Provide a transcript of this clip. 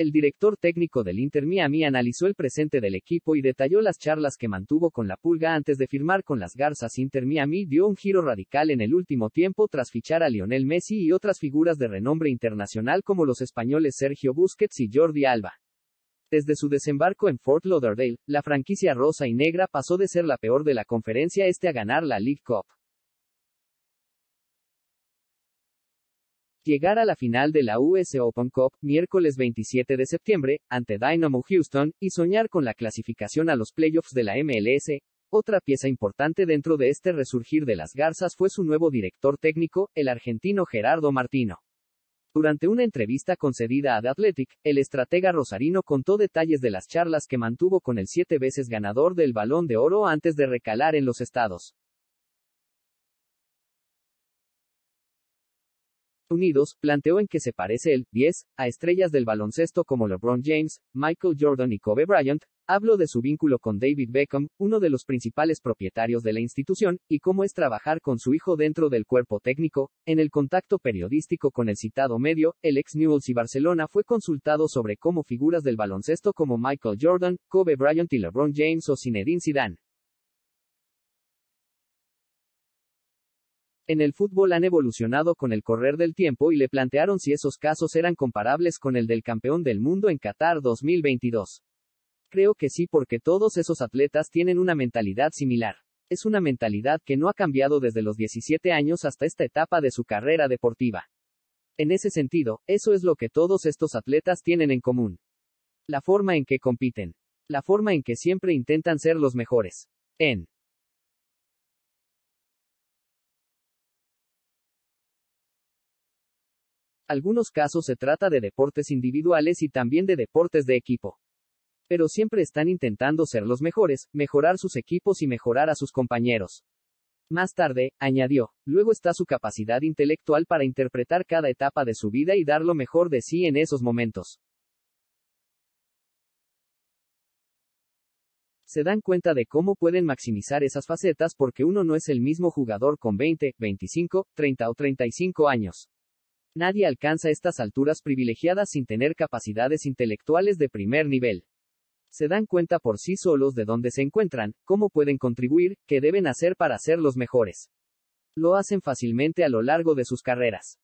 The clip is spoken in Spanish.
El director técnico del Inter Miami analizó el presente del equipo y detalló las charlas que mantuvo con la Pulga antes de firmar con las Garzas. Inter Miami dio un giro radical en el último tiempo tras fichar a Lionel Messi y otras figuras de renombre internacional como los españoles Sergio Busquets y Jordi Alba. Desde su desembarco en Fort Lauderdale, la franquicia rosa y negra pasó de ser la peor de la conferencia este a ganar la League Cup. llegar a la final de la US Open Cup miércoles 27 de septiembre ante Dynamo Houston y soñar con la clasificación a los playoffs de la MLS. Otra pieza importante dentro de este resurgir de las garzas fue su nuevo director técnico, el argentino Gerardo Martino. Durante una entrevista concedida a The Athletic, el estratega rosarino contó detalles de las charlas que mantuvo con el siete veces ganador del balón de oro antes de recalar en los estados. Unidos, planteó en que se parece el 10 a estrellas del baloncesto como LeBron James, Michael Jordan y Kobe Bryant, habló de su vínculo con David Beckham, uno de los principales propietarios de la institución, y cómo es trabajar con su hijo dentro del cuerpo técnico. En el contacto periodístico con el citado medio, el ex Newells y Barcelona fue consultado sobre cómo figuras del baloncesto como Michael Jordan, Kobe Bryant y LeBron James o Zinedine Zidane en el fútbol han evolucionado con el correr del tiempo y le plantearon si esos casos eran comparables con el del campeón del mundo en Qatar 2022. Creo que sí porque todos esos atletas tienen una mentalidad similar. Es una mentalidad que no ha cambiado desde los 17 años hasta esta etapa de su carrera deportiva. En ese sentido, eso es lo que todos estos atletas tienen en común. La forma en que compiten. La forma en que siempre intentan ser los mejores. En algunos casos se trata de deportes individuales y también de deportes de equipo. Pero siempre están intentando ser los mejores, mejorar sus equipos y mejorar a sus compañeros. Más tarde, añadió, luego está su capacidad intelectual para interpretar cada etapa de su vida y dar lo mejor de sí en esos momentos. se dan cuenta de cómo pueden maximizar esas facetas porque uno no es el mismo jugador con 20, 25, 30 o 35 años. Nadie alcanza estas alturas privilegiadas sin tener capacidades intelectuales de primer nivel. Se dan cuenta por sí solos de dónde se encuentran, cómo pueden contribuir, qué deben hacer para ser los mejores. Lo hacen fácilmente a lo largo de sus carreras.